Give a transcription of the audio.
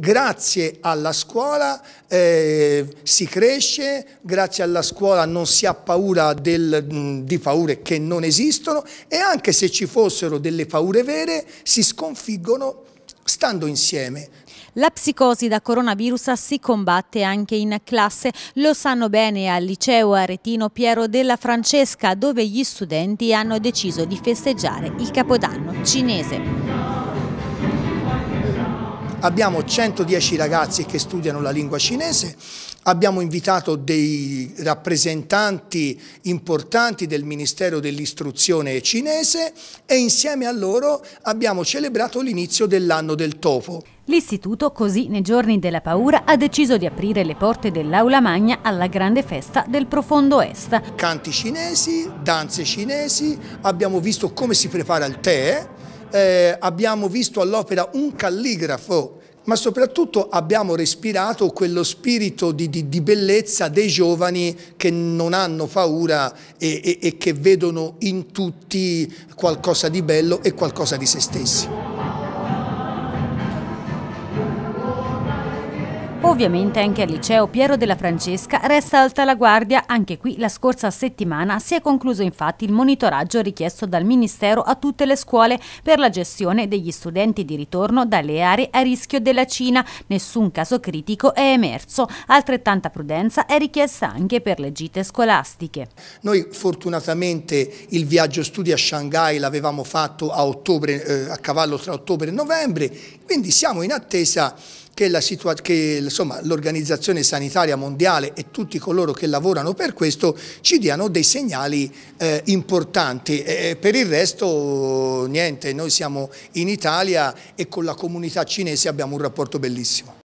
Grazie alla scuola eh, si cresce, grazie alla scuola non si ha paura del, mm, di paure che non esistono e anche se ci fossero delle paure vere si sconfiggono stando insieme. La psicosi da coronavirus si combatte anche in classe, lo sanno bene al liceo aretino Piero della Francesca dove gli studenti hanno deciso di festeggiare il Capodanno cinese abbiamo 110 ragazzi che studiano la lingua cinese, abbiamo invitato dei rappresentanti importanti del Ministero dell'Istruzione cinese e insieme a loro abbiamo celebrato l'inizio dell'anno del topo. L'istituto così nei giorni della paura ha deciso di aprire le porte dell'Aula Magna alla grande festa del profondo est. Canti cinesi, danze cinesi, abbiamo visto come si prepara il tè, eh, abbiamo visto all'opera un calligrafo, ma soprattutto abbiamo respirato quello spirito di, di, di bellezza dei giovani che non hanno paura e, e, e che vedono in tutti qualcosa di bello e qualcosa di se stessi. Ovviamente anche al liceo Piero della Francesca resta alta la guardia, anche qui la scorsa settimana si è concluso infatti il monitoraggio richiesto dal Ministero a tutte le scuole per la gestione degli studenti di ritorno dalle aree a rischio della Cina, nessun caso critico è emerso, altrettanta prudenza è richiesta anche per le gite scolastiche. Noi fortunatamente il viaggio studi a Shanghai l'avevamo fatto a, ottobre, eh, a cavallo tra ottobre e novembre, quindi siamo in attesa che, l'Organizzazione Sanitaria Mondiale e tutti coloro che lavorano per questo ci diano dei segnali eh, importanti. E per il resto niente, noi siamo in Italia e con la comunità cinese abbiamo un rapporto bellissimo.